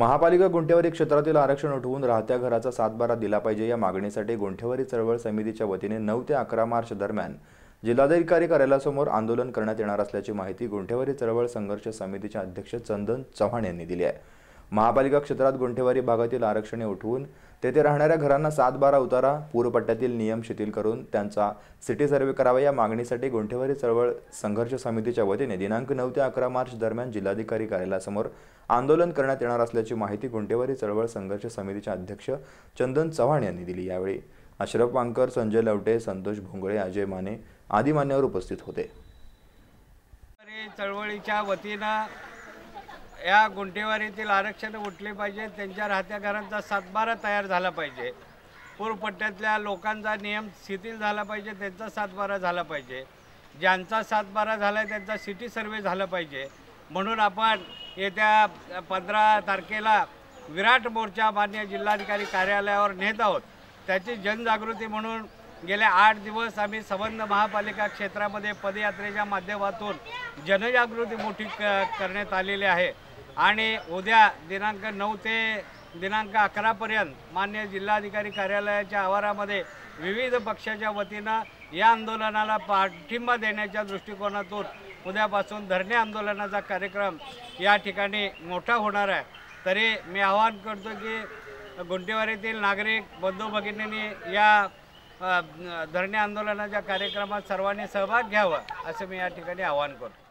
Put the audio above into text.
महापालिका गुंठेवारी क्षेत्रातील आरक्षण उठवून राहत्या घराचा सातबारा दिला पाहिजे या मागणीसाठी गुंठेवारी चळवळ समितीच्या वतीने नऊ ते अकरा मार्च दरम्यान जिल्हाधिकारी कार्यालयासमोर आंदोलन करण्यात येणार असल्याची माहिती गुंठेवारी चळवळ संघर्ष समितीचे अध्यक्ष चंदन चव्हाण यांनी दिली आहे महापालिका क्षेत्रात गुंठेवारी भागातील आरक्षणे उठवून तेथे राहणाऱ्या घरांना सात बारा उतारा पूरपट्ट्यातील नियम शिथिल करून त्यांचा सिटी सर्वे करावा या मागणीसाठी गुंठेवारी चळवळ संघर्ष समितीच्या वतीने दिनांक नऊ ते अकरा मार्च दरम्यान जिल्हाधिकारी कार्यालयासमोर आंदोलन करण्यात येणार असल्याची माहिती गुंठेवारी चळवळ संघर्ष समितीचे अध्यक्ष चंदन चव्हाण यांनी दिली यावेळी अशरफ वांकर संजय लवटे संतोष भोंगळे अजय माने आदी मान्यवर उपस्थित होते चळवळीच्या वतीनं या गुंठेवारीतील आरक्षण उठले पाहिजे त्यांच्या राहत्या घरांचा सातबारा तयार झाला पाहिजे पूरपट्ट्यातल्या लोकांचा नियम शिथिल झाला पाहिजे त्यांचा सातबारा झाला पाहिजे ज्यांचा सातबारा झाला आहे त्यांचा सिटी सर्वे झाला पाहिजे म्हणून आपण येत्या पंधरा तारखेला विराट मोर्चा मान्य जिल्हाधिकारी कार्यालयावर नेत आहोत त्याची जनजागृती म्हणून गेले आठ दिवस आम्ही संबंध महापालिका क्षेत्रामध्ये पदयात्रेच्या माध्यमातून जनजागृती मोठी क करण्यात आलेली आहे आणि उद्या दिनांक नऊ ते दिनांक अकरापर्यंत मान्य जिल्हाधिकारी कार्यालयाच्या आवारामध्ये विविध पक्षाच्या वतीनं या आंदोलनाला पाठिंबा देण्याच्या दृष्टिकोनातून उद्यापासून धरणे आंदोलनाचा कार्यक्रम या ठिकाणी मोठा होणार आहे तरी मी आवाहन करतो की गुंटेवारीतील नागरिक बंधू भगिनींनी या धरणे आंदोलनाच्या कार्यक्रमात सर्वांनी सहभाग घ्यावा असं मी या ठिकाणी आवाहन करतो